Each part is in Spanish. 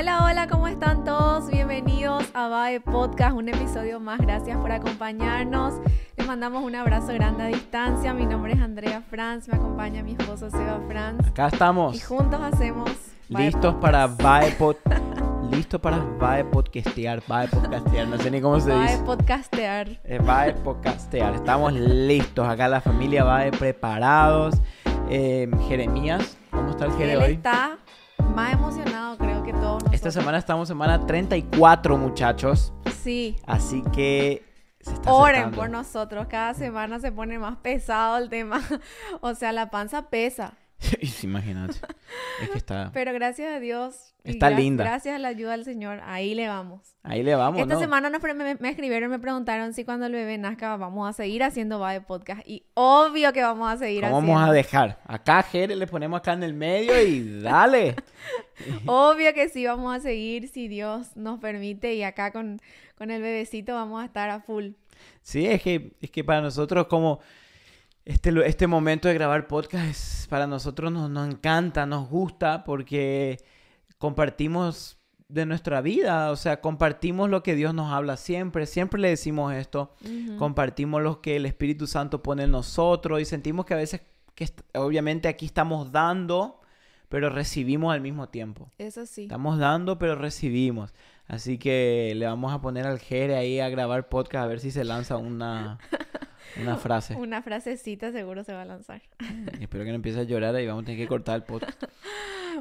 Hola, hola, ¿cómo están todos? Bienvenidos a BAE Podcast, un episodio más. Gracias por acompañarnos. Les mandamos un abrazo grande a distancia. Mi nombre es Andrea Franz, me acompaña mi esposo Seba Franz. Acá estamos. Y juntos hacemos. listos para BAE Podcast. listos para BAE Podcastear. BAE Podcastear, no sé ni cómo se dice. BAE Podcastear. Eh, BAE Podcastear. Estamos listos. Acá la familia BAE preparados. Eh, Jeremías, ¿cómo está el Jeremías hoy? está más emocionado, esta semana estamos semana 34, muchachos. Sí. Así que Oren por nosotros. Cada semana se pone más pesado el tema. O sea, la panza pesa. Imagínate. Es que está. Pero gracias a Dios. Está linda. Gracias a la ayuda del Señor. Ahí le vamos. Ahí le vamos. Esta semana me, escribieron me preguntaron si cuando el bebé nazca vamos a seguir haciendo va de podcast. Y obvio que vamos a seguir haciendo. vamos a dejar? Acá Jere le ponemos acá en el medio y dale. obvio que sí, vamos a seguir si Dios nos permite. Y acá con, con el bebecito vamos a estar a full. Sí, es que, es que para nosotros como este, este momento de grabar podcast para nosotros nos, nos encanta, nos gusta porque compartimos de nuestra vida, o sea, compartimos lo que Dios nos habla siempre, siempre le decimos esto, compartimos lo que el Espíritu Santo pone en nosotros y sentimos que a veces, que obviamente aquí estamos dando, pero recibimos al mismo tiempo. Eso sí. Estamos dando, pero recibimos. Así que le vamos a poner al Jere ahí a grabar podcast a ver si se lanza una... Una frase. Una frasecita seguro se va a lanzar. espero que no empiece a llorar ahí vamos a tener que cortar el podcast.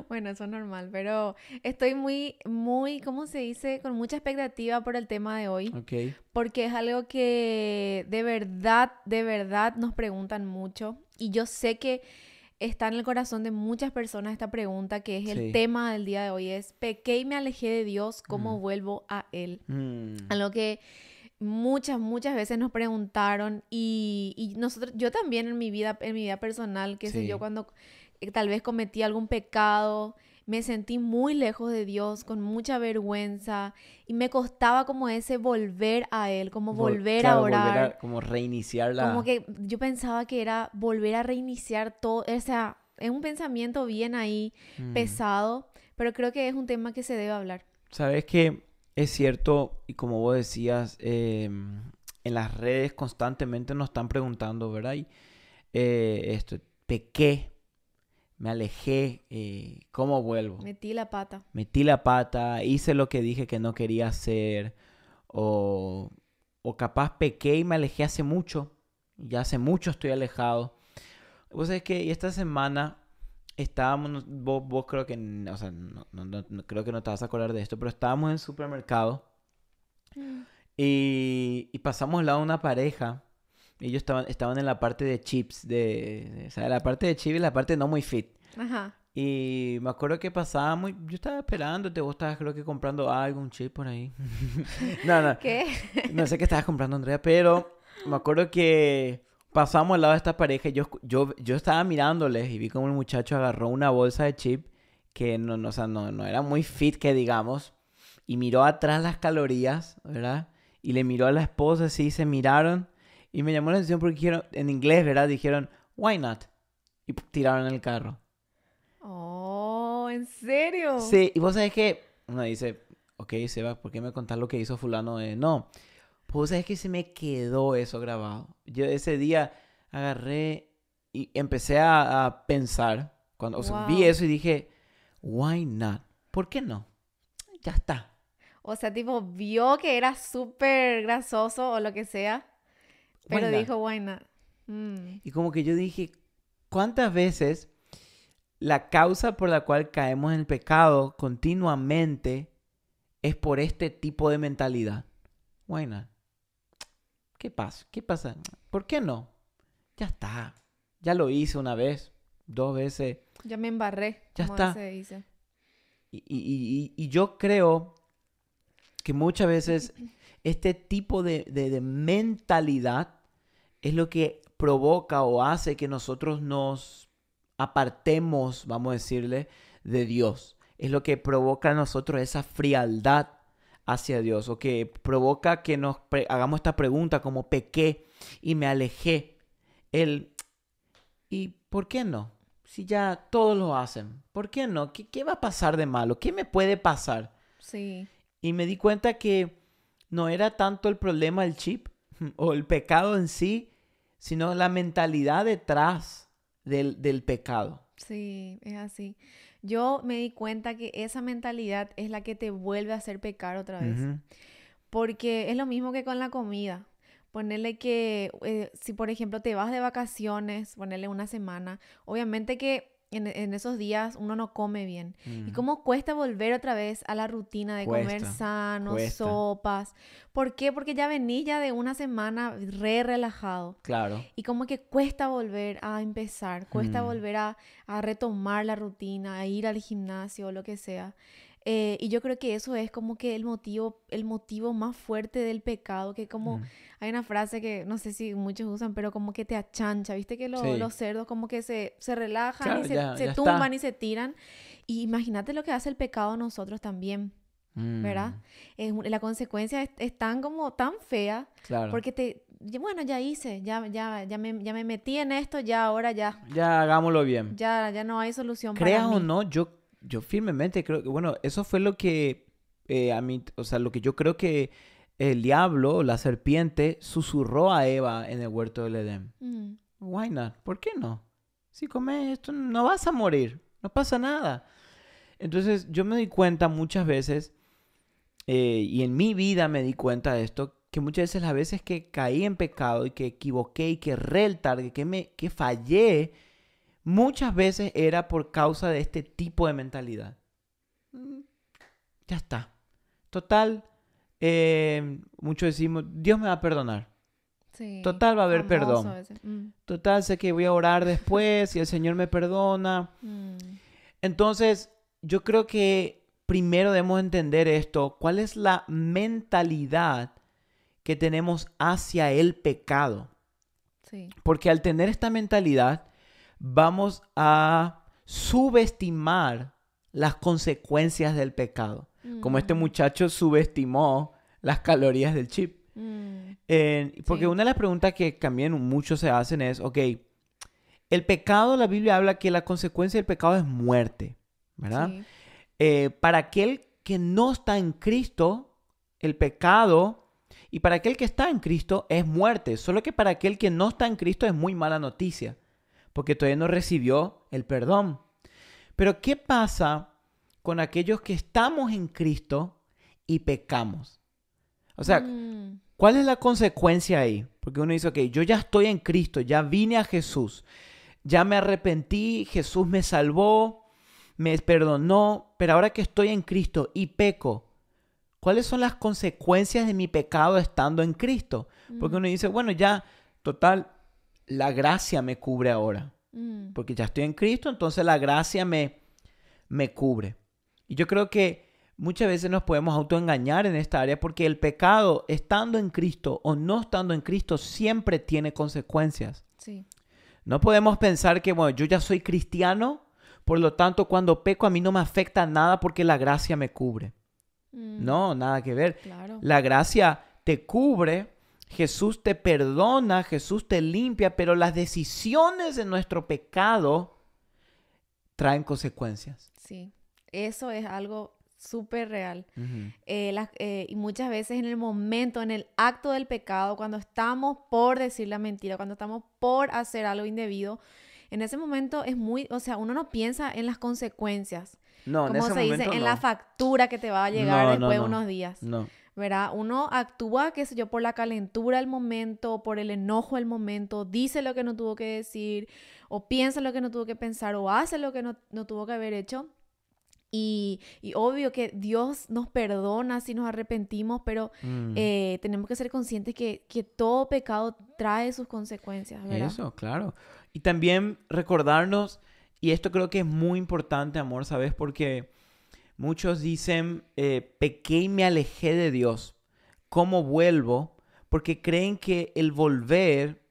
Bueno, eso es normal, pero estoy muy, muy, ¿cómo se dice? Con mucha expectativa por el tema de hoy. Ok. Porque es algo que de verdad, de verdad nos preguntan mucho. Y yo sé que está en el corazón de muchas personas esta pregunta, que es el tema del día de hoy. Es, pequé y me alejé de Dios, ¿cómo mm. vuelvo a Él? Mm. A lo que muchas, muchas veces nos preguntaron y, y, nosotros, yo también en mi vida, en mi vida personal, que sé yo, cuando eh, tal vez cometí algún pecado, me sentí muy lejos de Dios, con mucha vergüenza, y me costaba como ese volver a Él, como volver a orar. Volver como reiniciar la... Como que yo pensaba que era volver a reiniciar todo, o sea, es un pensamiento bien ahí, mm. pesado, pero creo que es un tema que se debe hablar. Sabes que es cierto, y como vos decías, em, en las redes constantemente nos están preguntando, ¿verdad? Eh, pequé, me alejé, eh, ¿cómo vuelvo? Metí la pata. Metí la pata, hice lo que dije que no quería hacer, o, o capaz pequé y me alejé hace mucho, ya hace mucho estoy alejado. Pues es que esta semana estábamos, vos, creo que, o sea, no, no, creo que no te vas a acordar de esto, pero estábamos en supermercado mm. y, pasamos al lado de una pareja. Ellos estaban, estaban en la parte de chips, de, o sea, la parte de chips y la parte no muy fit. Ajá. Y me acuerdo que pasábamos, yo estaba esperándote, vos estabas creo que comprando algo, un chip por ahí. no, no. ¿Qué? No sé qué estabas comprando, Andrea, pero me acuerdo que pasamos al lado de esta pareja yo, yo, yo estaba mirándoles y vi como el muchacho agarró una bolsa de chip que no, no, o sea, no, no era muy fit, que digamos, y miró atrás las calorías, ¿verdad? Y le miró a la esposa, así, se miraron. Y me llamó la atención porque dijeron, en inglés, ¿verdad? Dijeron, why not? Y tiraron el carro. Oh, ¿en serio? Sí, y vos sabés que uno dice, ok, Seba, ¿por qué me contás lo que hizo fulano? no, pues ¿sabes que se me quedó eso grabado. Yo ese día agarré y empecé a, pensar, cuando o sea, vi eso y dije, why not? ¿Por qué no? Ya está. O sea, tipo, vio que era súper grasoso o lo que sea, pero dijo, why not? Mm. Y como que yo dije, ¿cuántas veces la causa por la cual caemos en el pecado continuamente es por este tipo de mentalidad? Why not? ¿Qué pasa? ¿Qué pasa? ¿Por qué no? Ya está. Ya lo hice una vez, dos veces. Ya me embarré. Ya está. Y, yo creo que muchas veces este tipo de, de mentalidad es lo que provoca o hace que nosotros nos apartemos, vamos a decirle, de Dios. Es lo que provoca a nosotros esa frialdad hacia Dios o que provoca que nos hagamos esta pregunta como pequé y me alejé. él ¿Y por qué no? Si ya todos lo hacen, ¿por qué no? ¿Qué, va a pasar de malo? ¿Qué me puede pasar? Sí. Y me di cuenta que no era tanto el problema del chip o el pecado en sí, sino la mentalidad detrás del, del pecado. Sí, es así. Yo me di cuenta que esa mentalidad es la que te vuelve a hacer pecar otra vez. Porque es lo mismo que con la comida. Ponerle que, eh, si por ejemplo te vas de vacaciones, ponerle una semana, obviamente que en, esos días uno no come bien. Y cómo cuesta volver otra vez a la rutina de comer sano, sopas. ¿Por qué? Porque ya venía ya de una semana re relajado. Claro. Y como que cuesta volver a empezar, cuesta volver a, a retomar la rutina, a ir al gimnasio o lo que sea. Eh, y yo creo que eso es como que el motivo, el motivo más fuerte del pecado, que como hay una frase que no sé si muchos usan, pero como que te achancha, viste que los cerdos como que se, se relajan y se, tumban y se tiran. Y imagínate lo que hace el pecado a nosotros también. ¿Verdad? Mm. Es, la consecuencia es, tan como tan fea porque te, bueno, ya hice, ya, ya, ya, me, ya me metí en esto, ya ahora ya. Ya hagámoslo bien. Ya, ya no hay solución. Creas para mí. o no, yo yo firmemente creo que, bueno, eso fue lo que eh, a mí, o sea, lo que yo creo que el diablo, la serpiente, susurró a Eva en el huerto del Edén. Mm. Why not? ¿Por qué no? Si comes esto, no vas a morir, no pasa nada. Entonces, yo me di cuenta muchas veces, eh, y en mi vida me di cuenta de esto, que muchas veces las veces que caí en pecado y que equivoqué y que tarde que me que fallé, muchas veces era por causa de este tipo de mentalidad. Mm. Ya está. Total, eh, muchos decimos, Dios me va a perdonar. Total, va a haber perdón. Mm. Total, sé que voy a orar después y el Señor me perdona. Mm. Entonces, yo creo que primero debemos entender esto, cuál es la mentalidad que tenemos hacia el pecado. Porque al tener esta mentalidad, vamos a subestimar las consecuencias del pecado. Como este mm. muchacho subestimó las calorías del chip. Mm. porque una de las preguntas que también muchos se hacen es, ok, el pecado, la Biblia habla que la consecuencia del pecado es muerte, ¿verdad? Eh, para aquel que no está en Cristo, el pecado, y para aquel que está en Cristo es muerte, solo que para aquel que no está en Cristo es muy mala noticia porque todavía no recibió el perdón. Pero ¿qué pasa con aquellos que estamos en Cristo y pecamos? O sea, mm. ¿cuál es la consecuencia ahí? Porque uno dice, ok, yo ya estoy en Cristo, ya vine a Jesús, ya me arrepentí, Jesús me salvó, me perdonó, pero ahora que estoy en Cristo y peco, ¿cuáles son las consecuencias de mi pecado estando en Cristo? Porque mm. uno dice, bueno, ya, total, la gracia me cubre ahora. Mm. Porque ya estoy en Cristo, entonces la gracia me, me cubre. Y yo creo que muchas veces nos podemos autoengañar en esta área porque el pecado, estando en Cristo o no estando en Cristo, siempre tiene consecuencias. Sí. No podemos pensar que, bueno, yo ya soy cristiano, por lo tanto, cuando peco a mí no me afecta nada porque la gracia me cubre. Mm. No, nada que ver. La gracia te cubre Jesús te perdona, Jesús te limpia, pero las decisiones de nuestro pecado traen consecuencias. Sí, eso es algo súper real. Eh, eh, y muchas veces en el momento, en el acto del pecado, cuando estamos por decir la mentira, cuando estamos por hacer algo indebido, en ese momento es muy, o sea, uno no piensa en las consecuencias. No, como en se dice, en la factura que te va a llegar después de unos días. No. ¿verdad? Uno actúa, qué sé yo, por la calentura del momento, por el enojo del momento, dice lo que no tuvo que decir, o piensa lo que no tuvo que pensar, o hace lo que no, tuvo que haber hecho. Y, obvio que Dios nos perdona si nos arrepentimos, pero mm. eh, tenemos que ser conscientes que, que, todo pecado trae sus consecuencias, ¿verdad? Eso, claro. Y también recordarnos, y esto creo que es muy importante, amor, ¿sabes? Porque Muchos dicen, eh, pequé y me alejé de Dios. ¿Cómo vuelvo? Porque creen que el volver,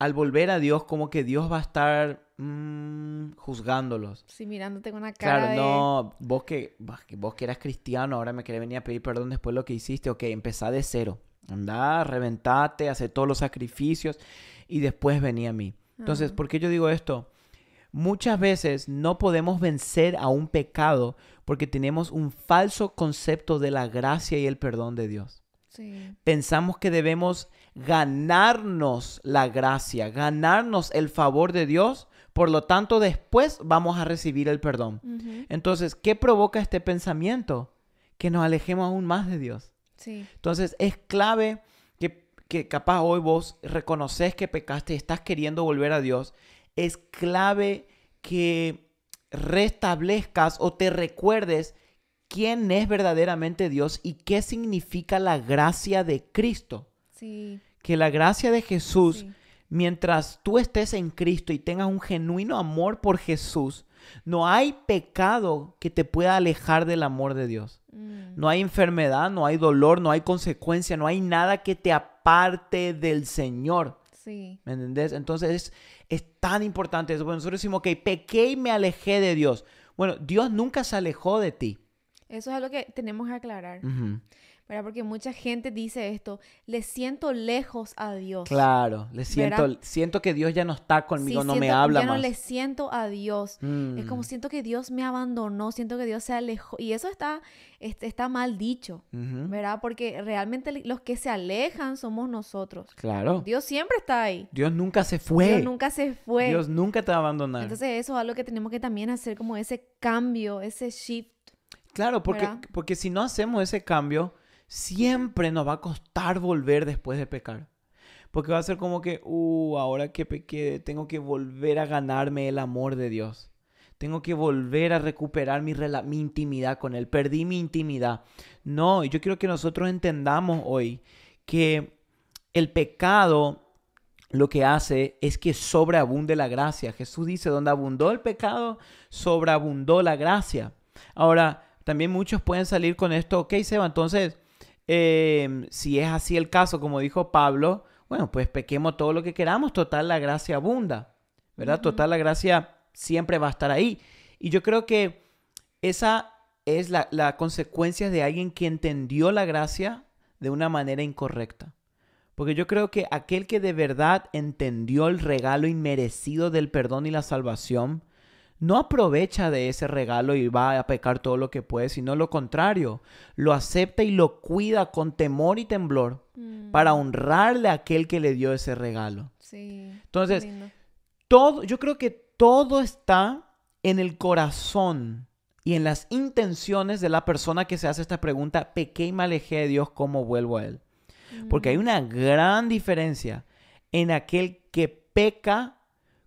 al volver a Dios, como que Dios va a estar mm, juzgándolos. Sí, mirándote con una cara. Claro, no, vos que, vos que eras cristiano, ahora me querés venir a pedir perdón después de lo que hiciste. Ok, empezá de cero. Andá, reventate, hace todos los sacrificios y después vení a mí. Entonces, ah. ¿por qué yo digo esto? Muchas veces no podemos vencer a un pecado porque tenemos un falso concepto de la gracia y el perdón de Dios. Pensamos que debemos ganarnos la gracia, ganarnos el favor de Dios, por lo tanto después vamos a recibir el perdón. Entonces, ¿qué provoca este pensamiento? Que nos alejemos aún más de Dios. Entonces, es clave que, que capaz hoy vos reconoces que pecaste y estás queriendo volver a Dios es clave que restablezcas o te recuerdes quién es verdaderamente Dios y qué significa la gracia de Cristo. Que la gracia de Jesús, mientras tú estés en Cristo y tengas un genuino amor por Jesús, no hay pecado que te pueda alejar del amor de Dios. Mm. No hay enfermedad, no hay dolor, no hay consecuencia, no hay nada que te aparte del Señor. ¿Me entendés? Entonces es, tan importante eso. Bueno, nosotros decimos, ok, pequé y me alejé de Dios. Bueno, Dios nunca se alejó de ti. Eso es algo que tenemos que aclarar. ¿verdad? Porque mucha gente dice esto, le siento lejos a Dios. Claro, le siento, siento que Dios ya no está conmigo, no me habla ya no le siento a Dios. Es mm. como siento que Dios me abandonó, siento que Dios se alejó. Y eso está, está mal dicho, ¿verdad? Porque realmente los que se alejan somos nosotros. Claro. Dios siempre está ahí. Dios nunca se fue. Dios nunca se fue. Dios nunca te va a abandonar. Entonces eso es algo que tenemos que también hacer como ese cambio, ese shift. Claro, porque, porque si no hacemos ese cambio, siempre nos va a costar volver después de pecar. Porque va a ser como que, uh, ahora que tengo que volver a ganarme el amor de Dios. Tengo que volver a recuperar mi, mi intimidad con Él. Perdí mi intimidad. No, yo quiero que nosotros entendamos hoy que el pecado lo que hace es que sobreabunde la gracia. Jesús dice, donde abundó el pecado, sobreabundó la gracia. Ahora, también muchos pueden salir con esto, ok, Seba, entonces Em, si es así el caso, como dijo Pablo, bueno, pues pequemos todo lo que queramos, total la gracia abunda, ¿verdad? Total la gracia siempre va a estar ahí. Y yo creo que esa es la, la consecuencia de alguien que entendió la gracia de una manera incorrecta. Porque yo creo que aquel que de verdad entendió el regalo inmerecido del perdón y la salvación, no aprovecha de ese regalo y va a pecar todo lo que puede, sino lo contrario, lo acepta y lo cuida con temor y temblor mm. para honrarle a aquel que le dio ese regalo. Entonces, todo, yo creo que todo está en el corazón y en las intenciones de la persona que se hace esta pregunta, pequé y me de Dios, ¿cómo vuelvo a Él? Mm. Porque hay una gran diferencia en aquel que peca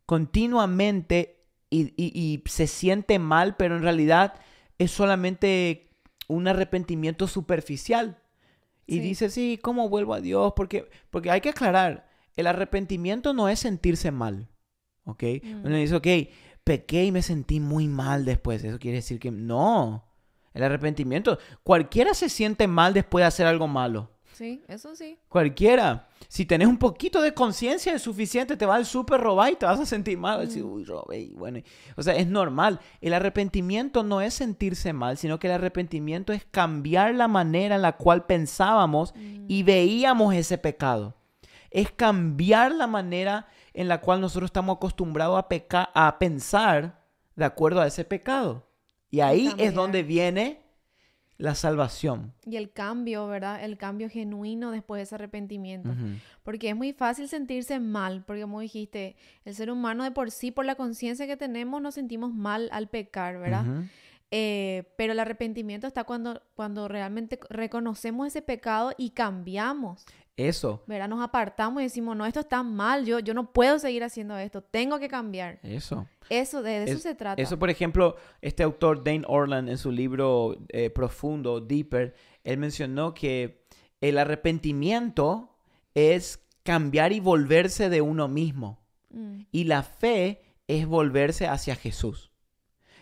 continuamente y, se siente mal, pero en realidad es solamente un arrepentimiento superficial. Y dice, sí, ¿cómo vuelvo a Dios? Porque, porque hay que aclarar, el arrepentimiento no es sentirse mal, ¿ok? Mm. Uno dice, ok, pequé y me sentí muy mal después, eso quiere decir que no. El arrepentimiento, cualquiera se siente mal después de hacer algo malo. Sí, eso sí. Cualquiera. Si tenés un poquito de conciencia es suficiente, te va al súper robar y te vas a sentir mal. Mm. Y bueno, o sea, es normal. El arrepentimiento no es sentirse mal, sino que el arrepentimiento es cambiar la manera en la cual pensábamos mm. y veíamos ese pecado. Es cambiar la manera en la cual nosotros estamos acostumbrados a, a pensar de acuerdo a ese pecado. Y ahí es donde viene la salvación. Y el cambio, ¿verdad? El cambio genuino después de ese arrepentimiento. Porque es muy fácil sentirse mal, porque como dijiste, el ser humano de por sí, por la conciencia que tenemos, nos sentimos mal al pecar, ¿verdad? Eh, pero el arrepentimiento está cuando, cuando realmente reconocemos ese pecado y cambiamos. Eso. Verá, Nos apartamos y decimos, no, esto está mal, yo, yo no puedo seguir haciendo esto, tengo que cambiar. Eso. Eso, de, eso se trata. Eso, por ejemplo, este autor Dane Orland en su libro eh, profundo, Deeper, él mencionó que el arrepentimiento es cambiar y volverse de uno mismo. Mm. Y la fe es volverse hacia Jesús.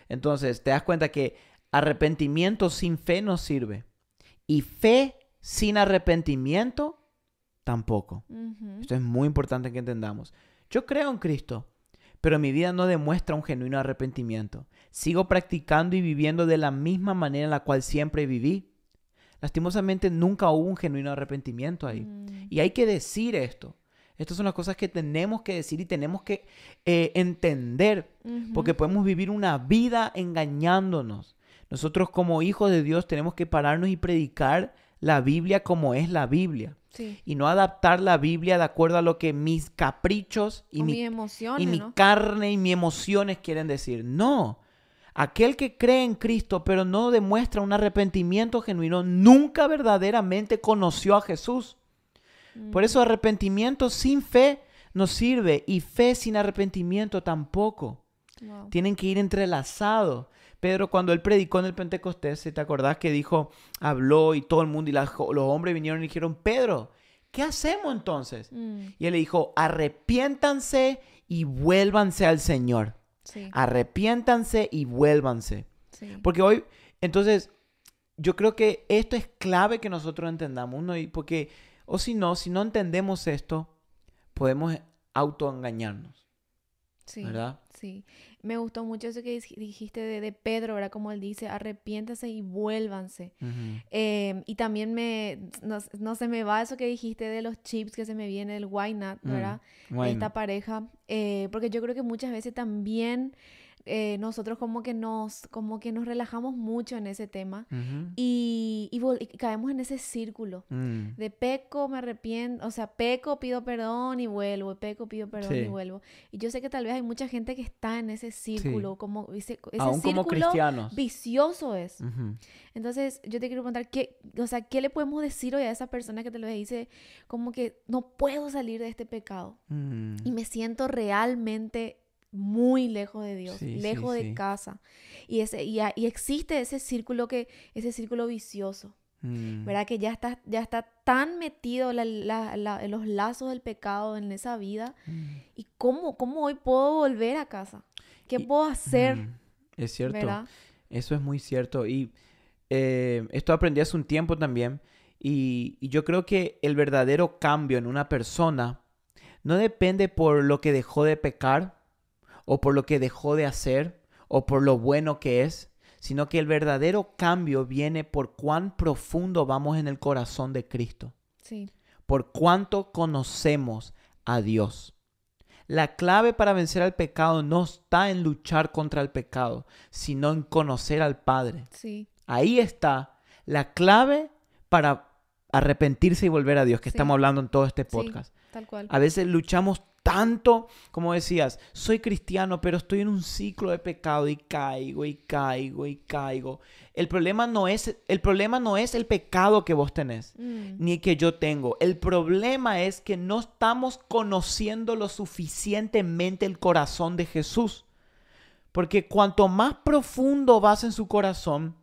Entonces, te das cuenta que arrepentimiento sin fe no sirve. Y fe sin arrepentimiento tampoco. Esto es muy importante que entendamos. Yo creo en Cristo, pero mi vida no demuestra un genuino arrepentimiento. Sigo practicando y viviendo de la misma manera en la cual siempre viví. Lastimosamente nunca hubo un genuino arrepentimiento ahí. Mm. Y hay que decir esto. Estas son las cosas que tenemos que decir y tenemos que eh, entender, porque podemos vivir una vida engañándonos. Nosotros como hijos de Dios tenemos que pararnos y predicar la Biblia como es la Biblia. Y no adaptar la Biblia de acuerdo a lo que mis caprichos y, mi, y mi carne y mis emociones quieren decir. No. Aquel que cree en Cristo pero no demuestra un arrepentimiento genuino nunca verdaderamente conoció a Jesús. Mm. Por eso arrepentimiento sin fe no sirve y fe sin arrepentimiento tampoco. Tienen que ir entrelazados. Pedro cuando él predicó en el Pentecostés, ¿te acordás que dijo, habló y todo el mundo y los hombres vinieron y dijeron, Pedro, ¿qué hacemos entonces? Mm. Y él le dijo, arrepiéntanse y vuélvanse al Señor. Arrepiéntanse y vuélvanse. Porque hoy, entonces, yo creo que esto es clave que nosotros entendamos, uno porque, o si no, si no entendemos esto, podemos autoengañarnos. Sí. ¿Verdad? Sí. Me gustó mucho eso que dijiste de, Pedro, ¿verdad? Como él dice, arrepiéntase y vuélvanse. Em, y también me, no, se me va eso que dijiste de los chips que se me viene, el why not, ¿verdad? Mm, Esta pareja. Eh, porque yo creo que muchas veces también... Eh, nosotros como que nos como que nos relajamos mucho en ese tema y, caemos en ese círculo mm. de peco me arrepiento o sea peco pido perdón y vuelvo peco pido perdón y vuelvo y yo sé que tal vez hay mucha gente que está en ese círculo como ese, círculo como vicioso es entonces yo te quiero preguntar qué o sea qué le podemos decir hoy a esa persona que te lo dice como que no puedo salir de este pecado mm. y me siento realmente muy lejos de Dios, lejos de casa. Y, ese, y, existe ese círculo, que, ese círculo vicioso, mm. ¿verdad? Que ya está, ya está tan metido en los lazos del pecado en esa vida. Mm. ¿Y cómo, cómo hoy puedo volver a casa? ¿Qué puedo hacer? Mm, es cierto, eso es muy cierto. Y eh, esto aprendí hace un tiempo también. y yo creo que el verdadero cambio en una persona no depende por lo que dejó de pecar, o por lo que dejó de hacer o por lo bueno que es, sino que el verdadero cambio viene por cuán profundo vamos en el corazón de Cristo. Sí. Por cuánto conocemos a Dios. La clave para vencer al pecado no está en luchar contra el pecado, sino en conocer al Padre. Sí. Ahí está la clave para arrepentirse y volver a Dios, que estamos hablando en todo este podcast. Tal cual. A veces luchamos tanto, como decías, soy cristiano, pero estoy en un ciclo de pecado y caigo y caigo y caigo. El problema no es el, problema no es el pecado que vos tenés, mm. ni que yo tengo. El problema es que no estamos conociendo lo suficientemente el corazón de Jesús. Porque cuanto más profundo vas en su corazón,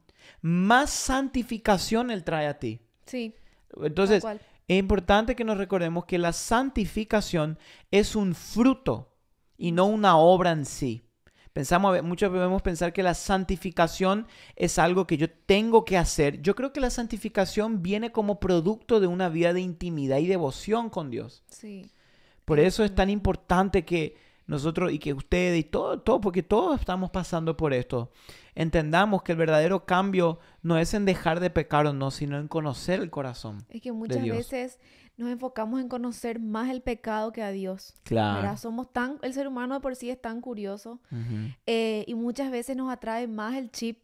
más santificación Él trae a ti. Sí. Entonces, es importante que nos recordemos que la santificación es un fruto y no una obra en sí. Pensamos, muchos podemos pensar que la santificación es algo que yo tengo que hacer. Yo creo que la santificación viene como producto de una vida de intimidad y devoción con Dios. Sí. Por eso es tan importante que nosotros y que ustedes y todo, todo, porque todos estamos pasando por esto. Entendamos que el verdadero cambio no es en dejar de pecar o no, sino en conocer el corazón. Es que muchas veces nos enfocamos en conocer más el pecado que a Dios. Claro. Somos tan, el ser humano de por sí es tan curioso eh, y muchas veces nos atrae más el chip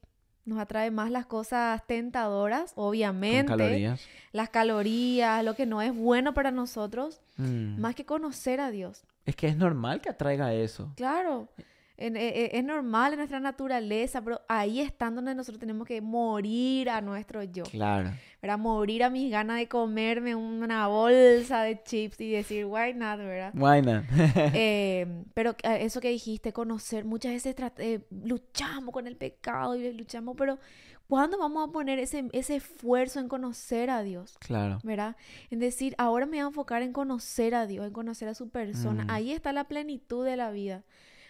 nos atrae más las cosas tentadoras, obviamente. Calorías. Las calorías, lo que no es bueno para nosotros, mm. más que conocer a Dios. Es que es normal que atraiga eso. Claro. E, e, es normal en nuestra naturaleza, pero ahí están donde nosotros tenemos que morir a nuestro yo. Claro. ¿Verdad? Morir a mis ganas de comerme una bolsa de chips y decir, why not, ¿verdad? Why not. Eh, pero eh, eso que dijiste, conocer, muchas veces eh, luchamos con el pecado y luchamos, pero ¿cuándo vamos a poner ese, ese esfuerzo en conocer a Dios? Claro. ¿Verdad? En decir, ahora me voy a enfocar en conocer a Dios, en conocer a su persona. Mm. Ahí está la plenitud de la vida.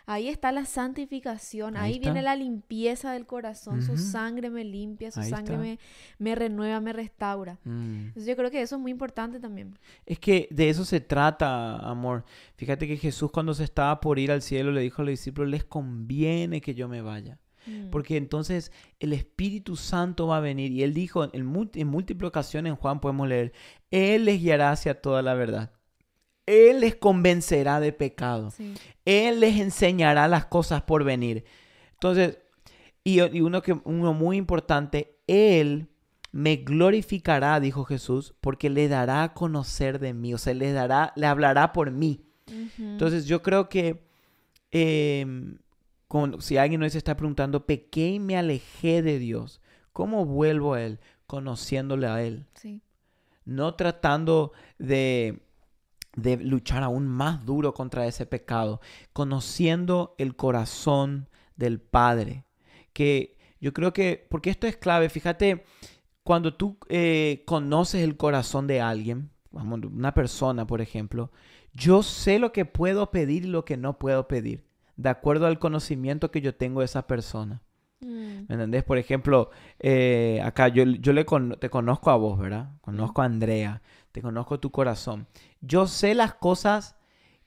Ahí está la santificación, ahí, viene la limpieza del corazón, su sangre me limpia, su sangre me, me, renueva, me restaura. Mm. Entonces yo creo que eso es muy importante también. Es que de eso se trata, amor. Fíjate que Jesús cuando se estaba por ir al cielo le dijo a los discípulos, les conviene que yo me vaya. Mm. Porque entonces el Espíritu Santo va a venir. Y Él dijo en, múltiples ocasiones, en Juan podemos leer, Él les guiará hacia toda la verdad. Él les convencerá de pecado. Él les enseñará las cosas por venir. Entonces, y, uno, que, uno muy importante, Él me glorificará, dijo Jesús, porque le dará a conocer de mí, o sea, le dará, le hablará por mí. Entonces yo creo que em, si alguien hoy se está preguntando, pequé y me alejé de Dios, ¿cómo vuelvo a Él? Conociéndole a Él. No tratando de, luchar aún más duro contra ese pecado, conociendo el corazón del Padre. Que yo creo que, porque esto es clave, fíjate, cuando tú eh, conoces el corazón de alguien, una persona, por ejemplo, yo sé lo que puedo pedir y lo que no puedo pedir de acuerdo al conocimiento que yo tengo de esa persona. Mm. ¿Me entendés? Por ejemplo, eh, acá yo, te conozco a vos, ¿verdad? Conozco a Andrea, te conozco tu corazón. Yo sé las cosas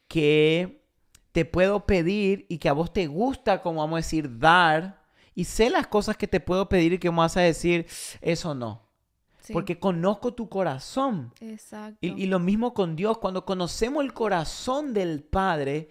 que te puedo pedir y que a vos te gusta, como vamos a decir, dar. Y sé las cosas que te puedo pedir y que vas a decir, eso no. Porque conozco tu corazón. Exacto. y, lo mismo con Dios. Cuando conocemos el corazón del Padre,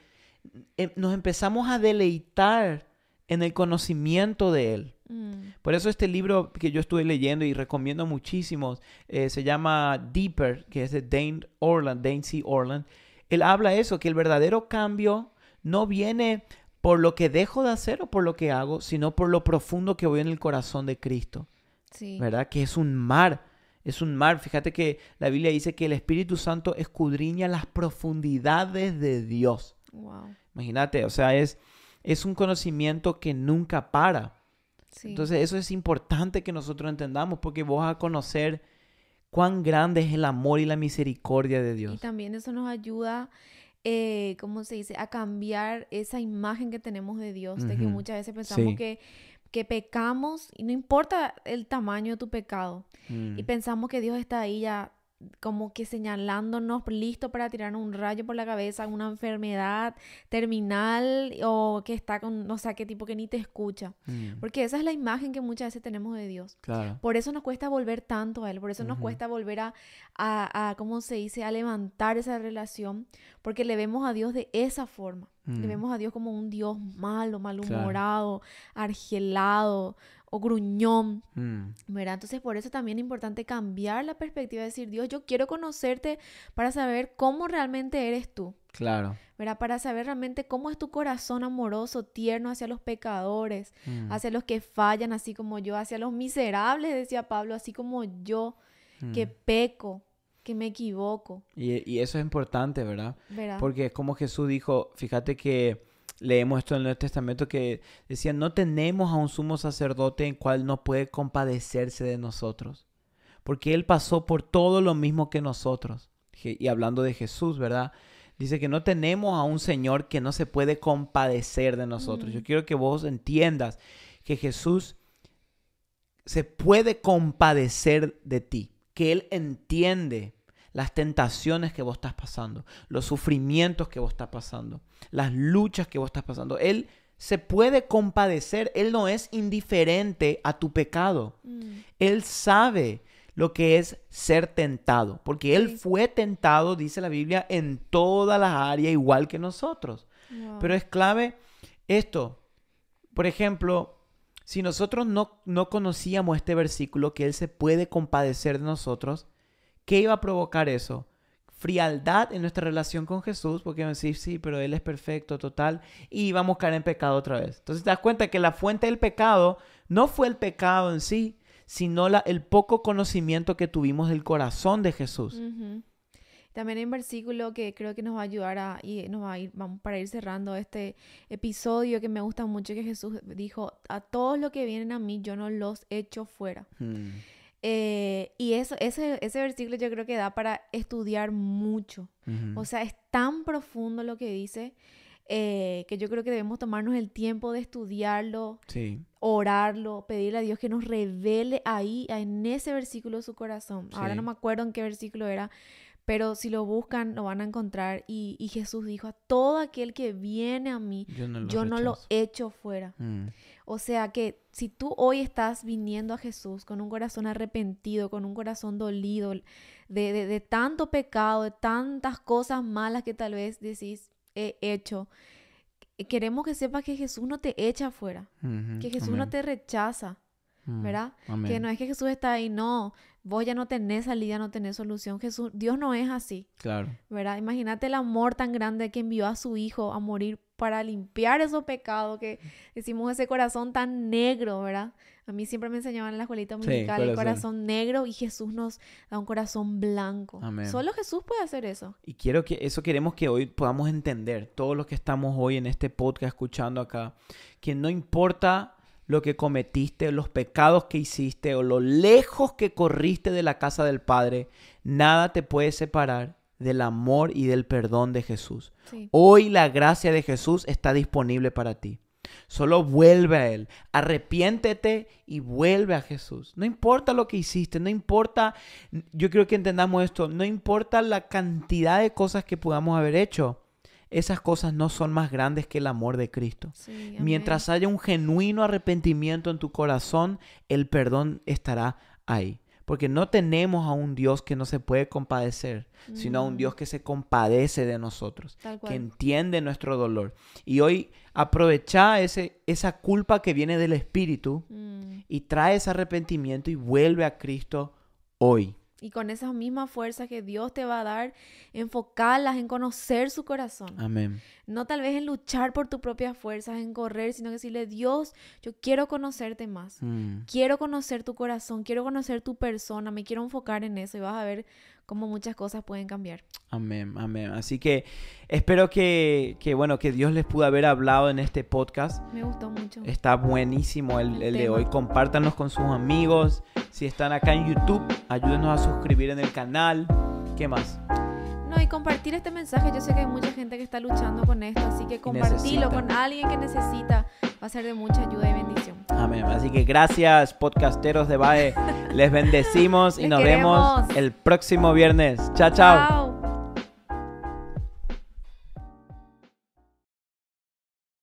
Em, nos empezamos a deleitar en el conocimiento de Él. Mm. Por eso este libro que yo estuve leyendo y recomiendo muchísimo, eh, se llama Deeper, que es de Dane Orland, Dane C. Orland. Él habla eso, que el verdadero cambio no viene por lo que dejo de hacer o por lo que hago, sino por lo profundo que voy en el corazón de Cristo. ¿Verdad? Que es un mar, es un mar. Fíjate que la Biblia dice que el Espíritu Santo escudriña las profundidades de Dios. Wow. Imagínate, o sea, es, es un conocimiento que nunca para. Entonces eso es importante que nosotros entendamos porque vos vas a conocer cuán grande es el amor y la misericordia de Dios. Y también eso nos ayuda, eh, ¿cómo se dice?, a cambiar esa imagen que tenemos de Dios, de que muchas veces pensamos que, que pecamos y no importa el tamaño de tu pecado, mm. y pensamos que Dios está ahí ya como que señalándonos listo para tirar un rayo por la cabeza, una enfermedad terminal o que está con, no sé sea, qué tipo que ni te escucha. Mm. Porque esa es la imagen que muchas veces tenemos de Dios. Por eso nos cuesta volver tanto a Él, por eso nos cuesta volver a, a, a, ¿cómo se dice?, a levantar esa relación, porque le vemos a Dios de esa forma. Mm. vemos a Dios como un Dios malo, malhumorado, argelado o gruñón. Mm. ¿verdad? Entonces, por eso también es importante cambiar la perspectiva y decir, Dios, yo quiero conocerte para saber cómo realmente eres tú. Claro. ¿verdad? Para saber realmente cómo es tu corazón amoroso, tierno hacia los pecadores, mm. hacia los que fallan, así como yo, hacia los miserables, decía Pablo, así como yo, que peco que me equivoco. Y, eso es importante, ¿verdad? Porque es como Jesús dijo, fíjate que leemos esto en el Nuevo Testamento que decía, no tenemos a un sumo sacerdote en cual no puede compadecerse de nosotros, porque él pasó por todo lo mismo que nosotros. Y hablando de Jesús, ¿verdad? Dice que no tenemos a un Señor que no se puede compadecer de nosotros. Yo quiero que vos entiendas que Jesús se puede compadecer de ti, que Él entiende las tentaciones que vos estás pasando, los sufrimientos que vos estás pasando, las luchas que vos estás pasando. Él se puede compadecer, Él no es indiferente a tu pecado. Mm. Él sabe lo que es ser tentado, porque Él fue tentado, dice la Biblia, en todas las áreas, igual que nosotros. Pero es clave esto. Por ejemplo, si nosotros no, no conocíamos este versículo, que Él se puede compadecer de nosotros, ¿Qué iba a provocar eso? Frialdad en nuestra relación con Jesús, porque iban a decir, sí, pero Él es perfecto, total, y íbamos a caer en pecado otra vez. Entonces te das cuenta que la fuente del pecado no fue el pecado en sí, sino la, el poco conocimiento que tuvimos del corazón de Jesús. También hay un versículo que creo que nos va a ayudar a, y nos va a ir, vamos, para ir cerrando este episodio que me gusta mucho que Jesús dijo, a todos los que vienen a mí yo no los echo fuera. Hmm. Eh, y eso, ese, ese versículo yo creo que da para estudiar mucho. O sea, es tan profundo lo que dice eh, que yo creo que debemos tomarnos el tiempo de estudiarlo, orarlo, pedirle a Dios que nos revele ahí, en ese versículo, su corazón. Ahora no me acuerdo en qué versículo era, pero si lo buscan lo van a encontrar. Y, Jesús dijo, a todo aquel que viene a mí, yo no lo, echo fuera. Mm. O sea que si tú hoy estás viniendo a Jesús con un corazón arrepentido, con un corazón dolido, de, tanto pecado, de tantas cosas malas que tal vez decís, he hecho, queremos que sepas que Jesús no te echa fuera, que Jesús no te rechaza. Mm, ¿verdad? Que no es que Jesús está ahí, no, vos ya no tenés salida, no tenés solución, Jesús, Dios no es así. Claro. ¿Verdad? Imagínate el amor tan grande que envió a su hijo a morir para limpiar esos pecados que decimos ese corazón tan negro, ¿verdad? A mí siempre me enseñaban en la escuelita musical el corazón negro y Jesús nos da un corazón blanco. Solo Jesús puede hacer eso. Y quiero que eso queremos que hoy podamos entender, todos los que estamos hoy en este podcast escuchando acá, que no importa lo que cometiste, los pecados que hiciste o lo lejos que corriste de la casa del Padre, nada te puede separar del amor y del perdón de Jesús. Hoy la gracia de Jesús está disponible para ti. Solo vuelve a Él, arrepiéntete y vuelve a Jesús. No importa lo que hiciste, no importa, yo creo que entendamos esto, no importa la cantidad de cosas que podamos haber hecho, esas cosas no son más grandes que el amor de Cristo. Mientras haya un genuino arrepentimiento en tu corazón, el perdón estará ahí. Porque no tenemos a un Dios que no se puede compadecer, sino a un mm. Dios que se compadece de nosotros, que entiende nuestro dolor. Y hoy aprovecha ese, esa culpa que viene del Espíritu mm. y trae ese arrepentimiento y vuelve a Cristo hoy. Y con esas mismas fuerzas que Dios te va a dar, enfocarlas en conocer su corazón. Amén. No tal vez en luchar por tus propias fuerzas, en correr, sino que decirle, Dios, yo quiero conocerte más. Mm. Quiero conocer tu corazón, quiero conocer tu persona, me quiero enfocar en eso. Y vas a ver como muchas cosas pueden cambiar. Amén, amén. Así que espero que, que, bueno, que Dios les pudo haber hablado en este podcast. Me gustó mucho. Está buenísimo el, de hoy. Compártanos con sus amigos. Si están acá en YouTube, ayúdenos a suscribir en el canal. ¿Qué más? No, y compartir este mensaje. Yo sé que hay mucha gente que está luchando con esto, así que compartilo con alguien que necesita va a ser de mucha ayuda y bendición. Amén. Así que gracias, podcasteros de BAE. Les bendecimos y nos vemos el próximo viernes. chao. chao. chao.